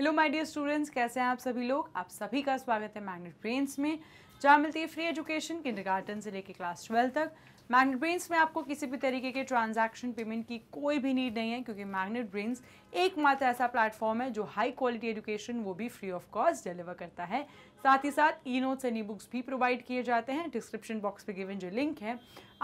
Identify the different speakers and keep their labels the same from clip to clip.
Speaker 1: hello my dear students कैसे हैं आप सभी लोग आप सभी का स्वागत है मैग्नेट ब्रेन्स में जहाँ मिलती है फ्री एजुकेशन किंडरगार्टन से लेकर क्लास ट्वेल्थ तक मैग्नेट ब्रेन्स में आपको किसी भी तरीके के ट्रांजैक्शन पेमेंट की कोई भी नीड नहीं है क्योंकि मैग्नेट ब्रेन्स एकमात्र ऐसा प्लेटफॉर्म है जो हाई क्वालिटी एजुकेशन वो भी फ्री ऑफ कॉस्ट डिलीवर करता है साथ ही साथ E notes and E books भी प्रोवाइड किए जाते हैं डिस्क्रिप्शन बॉक्स पे गिवन जो लिंक है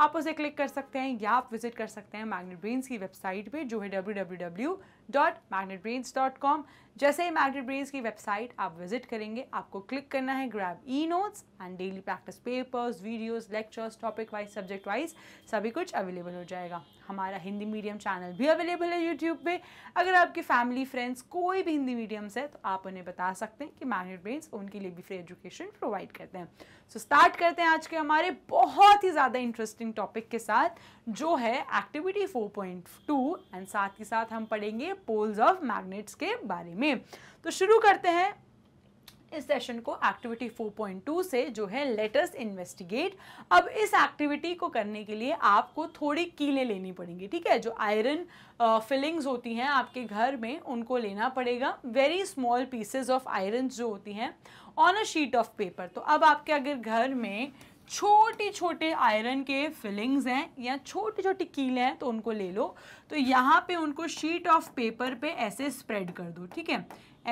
Speaker 1: आप उसे क्लिक कर सकते हैं या आप विजिट कर सकते हैं मैग्नेट ब्रेन्स की वेबसाइट पर जो है W dot Magnet Brains dot com जैसे ही मैगनेट ब्रेन्स की वेबसाइट आप विजिट करेंगे आपको क्लिक करना है grab E notes and daily practice papers videos lectures topic wise subject wise सभी कुछ अवेलेबल हो जाएगा हमारा हिंदी मीडियम चैनल भी अवेलेबल है यूट्यूब पे अगर आपके फैमिली फ्रेंड्स कोई भी हिंदी मीडियम से तो आप उन्हें बता सकते हैं कि मैगनेट ब्रेन्स उनके लिए भी फ्री एजुकेशन प्रोवाइड करते हैं सो so, स्टार्ट करते हैं आज के हमारे बहुत ही ज़्यादा इंटरेस्टिंग टॉपिक के साथ जो है एक्टिविटी 4.2 एंड साथ ही साथ हम पढ़ेंगे पोल्स ऑफ मैग्नेट्स के बारे में तो शुरू करते हैं इस सेशन को एक्टिविटी 4.2 से जो है लेटर्स इन्वेस्टिगेट अब इस एक्टिविटी को करने के लिए आपको थोड़ी कीलें लेनी पड़ेंगी ठीक है जो आयरन फिलिंग्स uh, होती हैं आपके घर में उनको लेना पड़ेगा very small pieces of iron जो होती हैं on a sheet of paper तो अब आपके अगर घर में छोटे छोटे आयरन के फिलिंग्स हैं या छोटी छोटी कील हैं तो उनको ले लो तो यहाँ पे उनको शीट ऑफ पेपर पे ऐसे स्प्रेड कर दो ठीक है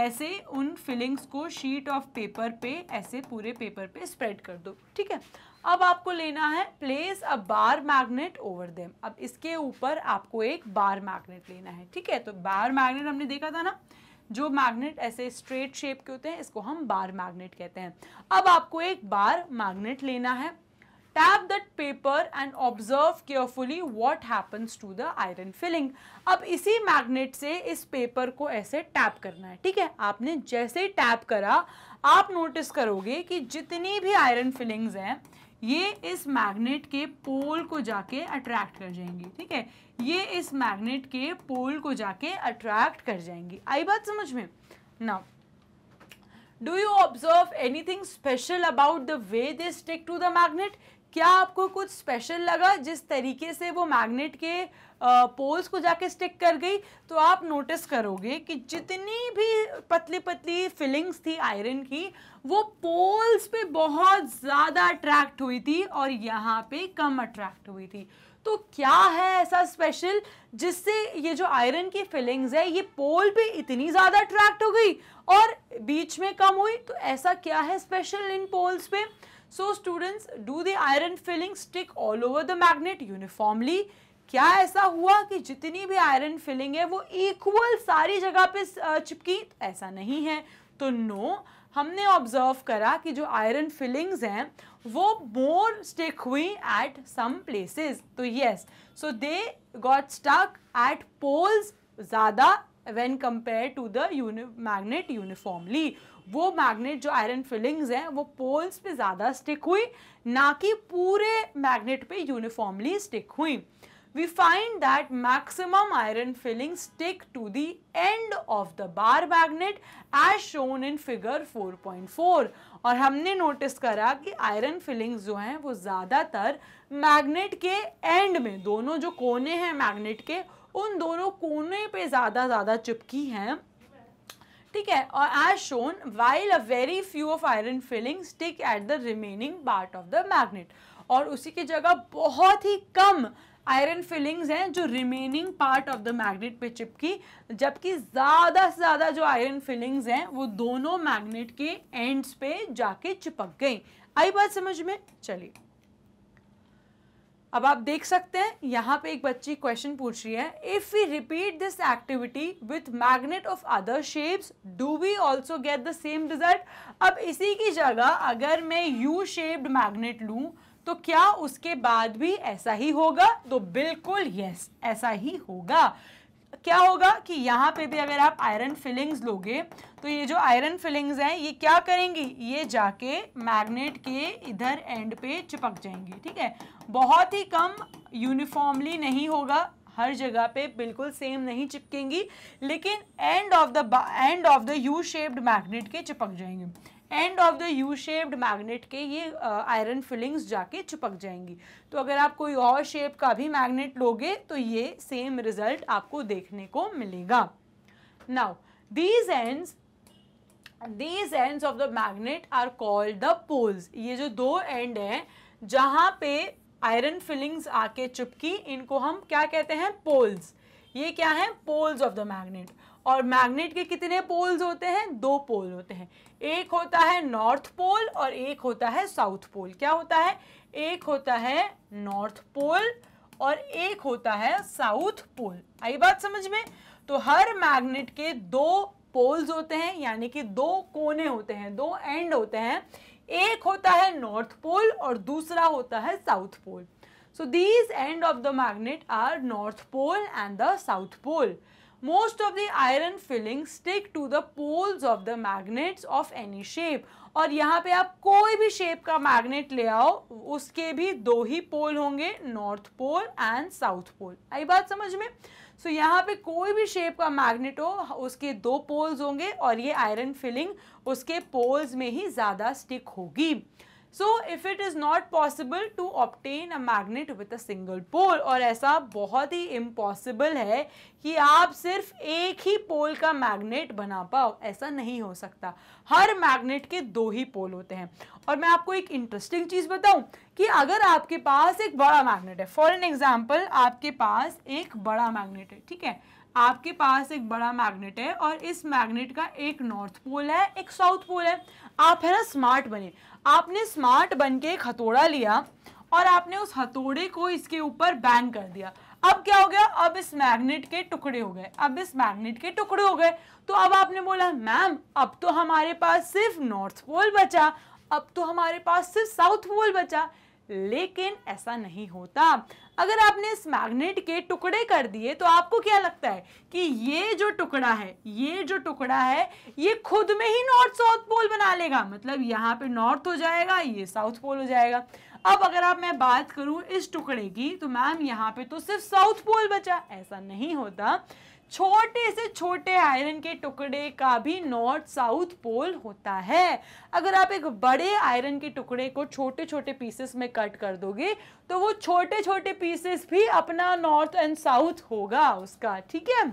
Speaker 1: ऐसे उन फिलिंग्स को शीट ऑफ पेपर पे ऐसे पूरे पेपर पे स्प्रेड कर दो ठीक है अब आपको लेना है place a bar magnet over them अब इसके ऊपर आपको एक बार मैग्नेट लेना है ठीक है तो बार मैग्नेट हमने देखा था ना जो मैग्नेट ऐसे स्ट्रेट शेप के होते हैं इसको हम बार मैग्नेट कहते हैं अब आपको एक बार मैग्नेट लेना है tap that paper and observe carefully what happens to the iron filing अब इसी मैग्नेट से इस पेपर को ऐसे टैप करना है ठीक है आपने जैसे टैप करा आप नोटिस करोगे कि जितनी भी आयरन फिलिंग्स हैं ये इस मैग्नेट के पोल को जाके अट्रैक्ट कर जाएंगी ठीक है ये इस मैग्नेट के पोल को जाके अट्रैक्ट कर जाएंगी आई बात समझ में ना do you observe anything special about the way they stick to the magnet क्या आपको कुछ स्पेशल लगा जिस तरीके से वो मैग्नेट के पोल्स को जाके स्टिक कर गई तो आप नोटिस करोगे कि जितनी भी पतली पतली फिलिंग्स थी आयरन की वो पोल्स पे बहुत ज़्यादा अट्रैक्ट हुई थी और यहाँ पे कम अट्रैक्ट हुई थी तो क्या है ऐसा स्पेशल जिससे ये जो आयरन की फिलिंग्स है ये पोल पे इतनी ज़्यादा अट्रैक्ट हो गई और बीच में कम हुई तो ऐसा क्या है स्पेशल इन पोल्स पर so students do the iron filing stick all over the magnet uniformly क्या ऐसा हुआ कि जितनी भी आयरन फिलिंग है वो इक्वल सारी जगह पे चिपकी ऐसा नहीं है तो नो हमने ऑब्जर्व करा कि जो आयरन फिलिंग्स हैं वो मोर स्टिक हुई एट सम प्लेसेस तो yes so they got stuck at poles ज़्यादा व्हेन कंपेयर टू द यूनि मैग्नेट यूनिफॉर्मली वो मैग्नेट जो आयरन फिलिंग्स हैं वो पोल्स पे ज़्यादा स्टिक हुई ना कि पूरे मैग्नेट पे यूनिफॉर्मली स्टिक हुई we find that maximum iron filing stick to the end of the bar magnet as shown in figure 4.4 और हमने नोटिस करा कि आयरन फिलिंग्स जो हैं वो ज़्यादातर मैग्नेट के एंड में दोनों जो कोने हैं मैग्नेट के उन दोनों कोने पे ज़्यादा ज़्यादा चिपकी हैं ठीक है और as shown while a very few of iron filing stick at the remaining part of the magnet और उसी की जगह बहुत ही कम आयरन फिलिंग्स हैं जो remaining part of the magnet पे चिपकी जबकि ज़्यादा से ज़्यादा जो आयरन फिलिंग्स हैं वो दोनों मैग्नेट के एंड्स पे जाके चिपक गई आई बात समझ में चलिए अब आप देख सकते हैं यहाँ पे एक बच्ची क्वेश्चन पूछ रही है if we repeat this activity with magnet of other shapes do we also get the same result अब इसी की जगह अगर मैं यू शेप्ड मैग्नेट लूँ तो क्या उसके बाद भी ऐसा ही होगा तो बिल्कुल यस ऐसा ही होगा क्या होगा कि यहाँ पे भी अगर आप आयरन फिलिंग्स लोगे तो ये जो आयरन फिलिंग्स हैं ये क्या करेंगी ये जाके मैग्नेट के इधर एंड पे चिपक जाएंगी ठीक है बहुत ही कम यूनिफॉर्मली नहीं होगा हर जगह पे बिल्कुल सेम नहीं चिपकेंगी लेकिन end of the end of the U shaped magnet के चिपक जाएंगे end of the U shaped magnet के ये आयरन फिलिंग्स जाके चिपक जाएंगी तो अगर आप कोई और शेप का भी मैग्नेट लोगे तो ये सेम रिजल्ट आपको देखने को मिलेगा now these end these end of the magnet are called the poles ये जो दो एंड हैं जहाँ पे आयरन फिलिंग्स आके चिपकी इनको हम क्या कहते हैं पोल्स ये क्या है पोल्स ऑफ द मैग्नेट और मैग्नेट के कितने पोल्स होते हैं दो पोल होते हैं एक होता है नॉर्थ पोल और एक होता है साउथ पोल क्या होता है एक होता है नॉर्थ पोल और एक होता है साउथ पोल आई बात समझ में तो हर मैग्नेट के दो पोल्स होते हैं यानी कि दो कोने होते हैं दो एंड होते हैं एक होता है नॉर्थ पोल और दूसरा होता है south pole so these end of the magnet are north pole and the south pole most of the iron fillings stick to the poles of the magnets of any shape और यहाँ पे आप कोई भी शेप का magnet ले आओ उसके भी दो ही पोल होंगे north pole and south pole आई बात समझ में सो so, यहाँ पे कोई भी शेप का मैग्नेट हो उसके दो पोल्स होंगे और ये आयरन फिलिंग उसके पोल्स में ही ज़्यादा स्टिक होगी so if it is not possible to obtain a magnet with a single pole और ऐसा बहुत ही इम्पॉसिबल है कि आप सिर्फ एक ही पोल का मैग्नेट बना पाओ ऐसा नहीं हो सकता हर मैग्नेट के दो ही पोल होते हैं और मैं आपको एक इंटरेस्टिंग चीज़ बताऊं कि अगर आपके पास एक बड़ा मैग्नेट है फॉर एन एग्जाम्पल आपके पास एक बड़ा मैग्नेट है ठीक है आपके पास एक बड़ा मैग्नेट है और इस मैग्नेट का एक नॉर्थ पोल है एक साउथ पोल है आप है ना स्मार्ट बने आपने स्मार्ट बन के एक हथौड़ा लिया और आपने उस हथौड़े को इसके ऊपर बैन कर दिया अब क्या हो गया अब इस मैग्नेट के टुकड़े हो गए अब इस मैग्नेट के टुकड़े हो गए तो अब आपने बोला मैम अब तो हमारे पास सिर्फ नॉर्थ पोल बचा अब तो हमारे पास सिर्फ साउथ पोल बचा लेकिन ऐसा नहीं होता अगर आपने इस मैग्नेट के टुकड़े कर दिए तो आपको क्या लगता है कि ये जो टुकड़ा है ये जो टुकड़ा है ये खुद में ही नॉर्थ साउथ पोल बना लेगा मतलब यहाँ पे नॉर्थ हो जाएगा ये साउथ पोल हो जाएगा अब अगर आप मैं बात करूं इस टुकड़े की तो मैम यहाँ पे तो सिर्फ साउथ पोल बचा ऐसा नहीं होता छोटे से छोटे आयरन के टुकड़े का भी नॉर्थ साउथ पोल होता है अगर आप एक बड़े आयरन के टुकड़े को छोटे छोटे पीसेस में कट कर दोगे तो वो छोटे छोटे पीसेस भी अपना नॉर्थ एंड साउथ होगा उसका ठीक है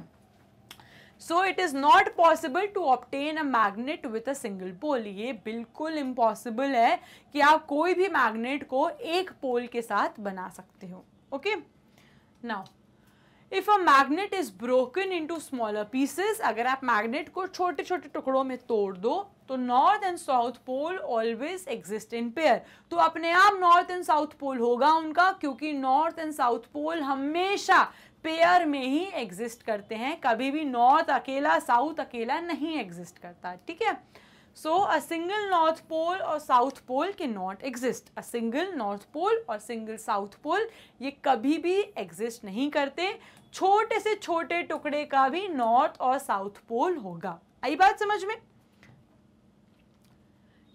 Speaker 1: so it is not possible to obtain a magnet with a single pole ये बिल्कुल इम्पॉसिबल है कि आप कोई भी मैग्नेट को एक पोल के साथ बना सकते हो okay now if a magnet is broken into smaller pieces अगर आप मैग्नेट को छोटे छोटे टुकड़ों में तोड़ दो तो north and south pole always exist in pair तो अपने आप नॉर्थ एंड साउथ पोल होगा उनका क्योंकि नॉर्थ एंड साउथ पोल हमेशा पेयर में ही एग्जिस्ट करते हैं कभी भी नॉर्थ अकेला साउथ अकेला नहीं एग्जिस्ट करता ठीक है सो अ सिंगल नॉर्थ पोल और साउथ पोल के not exist a single north pole और सिंगल साउथ पोल ये कभी भी एग्जिस्ट नहीं करते छोटे से छोटे टुकड़े का भी नॉर्थ और साउथ पोल होगा आई बात समझ में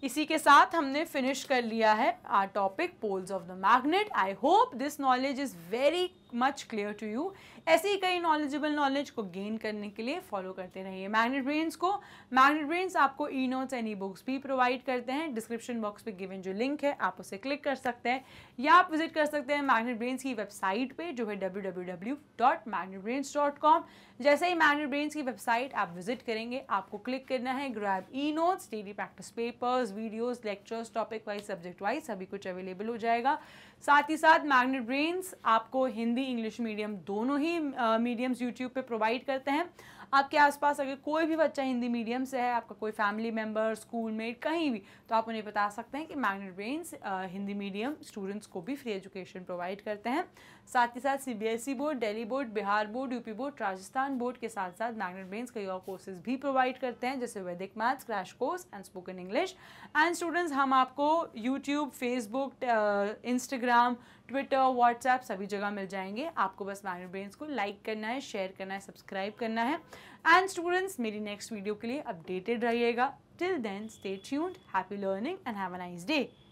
Speaker 1: इसी के साथ हमने फिनिश कर लिया है our topic poles of the magnet I hope this knowledge is very much clear to you ऐसे ही कई नॉलेजेबल नॉलेज को गेन करने के लिए फॉलो करते रहिए मैग्नेट ब्रेन्स को मैग्नेट ब्रेन्स आपको e notes and E books भी प्रोवाइड करते हैं डिस्क्रिप्शन बॉक्स पे गिवन जो लिंक है आप उसे क्लिक कर सकते हैं या आप विजिट कर सकते हैं मैग्नेट ब्रेन्स की वेबसाइट पे जो है डब्ल्यू जैसे ही मैग्नेट ब्रेन्स की वेबसाइट आप विजिट करेंगे आपको क्लिक करना है ग्रैब ई notes daily practice papers videos lectures topic wise subject wise सभी कुछ अवेलेबल हो जाएगा साथ ही साथ मैग्नेट ब्रेन्स आपको हिंदी हिंदी इंग्लिश मीडियम दोनों ही मीडियम्स यूट्यूब पे प्रोवाइड करते हैं आपके आसपास अगर कोई भी बच्चा हिंदी मीडियम से है आपका कोई फैमिली मेम्बर स्कूल मेट कहीं भी तो आप उन्हें बता सकते हैं कि Magnet Brains Hindi medium students को भी फ्री एजुकेशन प्रोवाइड करते हैं साथ ही साथ CBSE e board Delhi board Bihar board UP board Rajasthan board के साथ साथ मैग्नेट ब्रेन्स कई और कोर्सेज भी प्रोवाइड करते हैं जैसे Vedic maths crash course and spoken English and students हम आपको YouTube Facebook Instagram Twitter WhatsApp सभी जगह मिल जाएंगे आपको बस मैग्नेट ब्रेन्स को लाइक करना है शेयर करना है सब्सक्राइब करना है एंड स्टूडेंट्स मेरी नेक्स्ट वीडियो के लिए अपडेटेड रहिएगा till then stay tuned happy learning and have a nice day